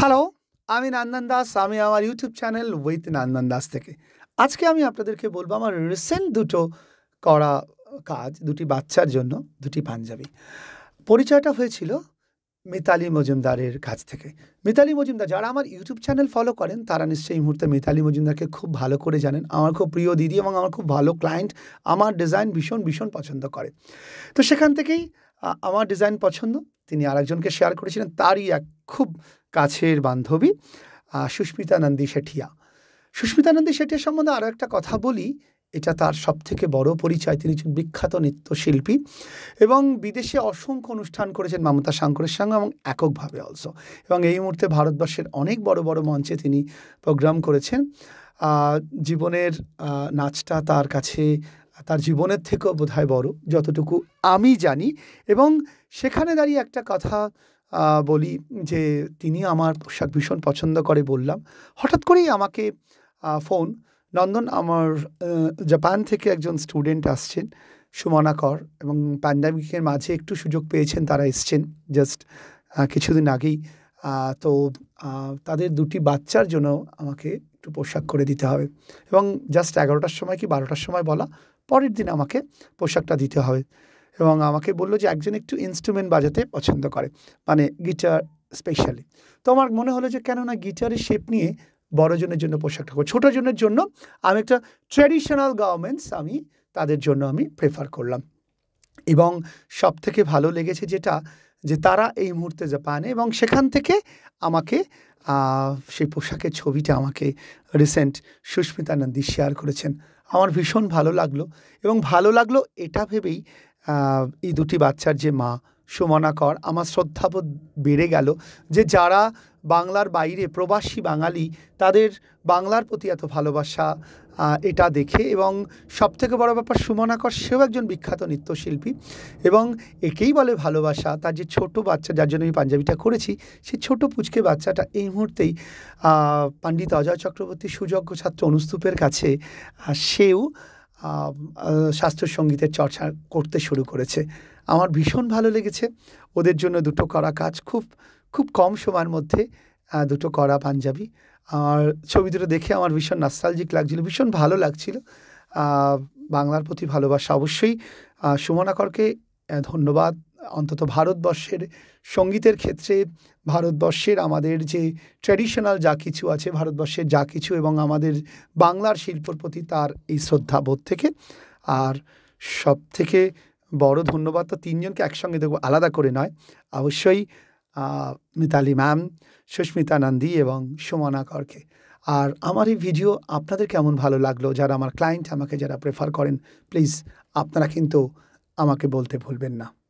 hello আমি নান্দন দাস আমি আমার YouTube channel with Nandan Das থেকে আজকে আমি আপনাদেরকে বলবো আমার রিসেন্ট দুটো করা কাজ দুটি বাচ্চার জন্য দুটি পাঞ্জাবি পরিচয়টা হয়েছিল মিতালি মজুমদারের কাছ থেকে মিতালি মজুমদার যারা আমার ইউটিউব চ্যানেল ফলো করেন তারা নিশ্চয়ই এই মুহূর্তে মিতালি মজুমদারকে খুব ভালো করে জানেন আমার খুব প্রিয় দিদি এবং আমার খুব ভালো ক্লায়েন্ট আমার ডিজাইন ভীষণ ভীষণ পছন্দ করে তো সেখান থেকেই আমার ডিজাইন পছন্দ তিনি আরেকজনকে শেয়ার করেছিলেন তারই এক খুব কাছের বান্ধবী সুস্মিতা নন্দী শেঠিয়া সুস্মিতা নন্দী শেঠিয়া সম্বন্ধে আরও একটা কথা বলি এটা তার সবথেকে বড় পরিচয় তিনি একজন বিখ্যাত নৃত্যশিল্পী এবং বিদেশে অসংখ্য অনুষ্ঠান করেছেন মমতা শঙ্করের সঙ্গে এবং এককভাবে অলসো এবং এই মুহূর্তে ভারতবর্ষের অনেক বড় বড় মঞ্চে তিনি প্রোগ্রাম করেছেন জীবনের নাচটা তার কাছে তার জীবনের থেকেও বোধ বড় যতটুকু আমি জানি এবং সেখানে দাঁড়িয়ে একটা কথা বলি যে তিনি আমার পোশাক ভীষণ পছন্দ করে বললাম হঠাৎ করেই আমাকে ফোন নন্দন আমার জাপান থেকে একজন স্টুডেন্ট আসছেন সুমনা কর এবং প্যান্ডামিকের মাঝে একটু সুযোগ পেয়েছেন তারা এসছেন জাস্ট কিছুদিন আগেই তো তাদের দুটি বাচ্চার জন্য আমাকে একটু পোশাক করে দিতে হবে এবং জাস্ট এগারোটার সময় কি বারোটার সময় বলা পরের দিন আমাকে পোশাকটা দিতে হবে এবং আমাকে বললো যে একজন একটু ইনস্ট্রুমেন্ট বাজাতে পছন্দ করে মানে গিটার স্পেশালি তো আমার মনে হলো যে কেননা গিটারের শেপ নিয়ে বড়জনের জন্য পোশাকটা করবো ছোটো জনের জন্য আমি একটা ট্র্যাডিশনাল গার্মেন্টস আমি তাদের জন্য আমি প্রেফার করলাম এবং সব থেকে ভালো লেগেছে যেটা যে তারা এই মুহূর্তে জাপানে এবং সেখান থেকে আমাকে সেই পোশাকের ছবিটা আমাকে রিসেন্ট সুস্মিতা নন্দী শেয়ার করেছেন আমার ভীষণ ভালো লাগলো এবং ভালো লাগলো এটা ভেবেই এই দুটি বাচ্চার যে মা সুমনা কর আমার শ্রদ্ধাবোধ বেড়ে গেল যে যারা বাংলার বাইরে প্রবাসী বাঙালি তাদের বাংলার প্রতি এত ভালোবাসা এটা দেখে এবং সবথেকে বড় ব্যাপার সুমনা কর সেও একজন বিখ্যাত নৃত্যশিল্পী এবং একেই বলে ভালোবাসা তার যে ছোট বাচ্চা যার জন্য আমি পাঞ্জাবিটা করেছি সেই ছোট পুচকে বাচ্চাটা এই মুহূর্তেই পণ্ডিত অজয় চক্রবর্তী সুযোগ্য ছাত্র অনুস্তূপের কাছে সেও শাস্ত্র সঙ্গীতের চর্চা করতে শুরু করেছে আমার ভীষণ ভালো লেগেছে ওদের জন্য দুটো করা কাজ খুব খুব কম সময়ের মধ্যে দুটো করা পাঞ্জাবি আর ছবি দুটো দেখে আমার ভীষণ নাস্তালজিক লাগছিল ভীষণ ভালো লাগছিল বাংলার প্রতি ভালোবাসা অবশ্যই সুমনাকরকে ধন্যবাদ অন্তত ভারতবর্ষের সঙ্গীতের ক্ষেত্রে ভারতবর্ষের আমাদের যে ট্র্যাডিশনাল যা কিছু আছে ভারতবর্ষের যা কিছু এবং আমাদের বাংলার শিল্পর প্রতি তার এই শ্রদ্ধাবোধ থেকে আর সব থেকে বড় ধন্যবাদ তো তিনজনকে একসঙ্গে দেখব আলাদা করে নয় অবশ্যই মিতালি ম্যাম সুস্মিতা নান্দি এবং সুমনা করকে আর আমার এই ভিডিও আপনাদের কেমন ভালো লাগলো যারা আমার ক্লায়েন্ট আমাকে যারা প্রেফার করেন প্লিজ আপনারা কিন্তু আমাকে বলতে ভুলবেন না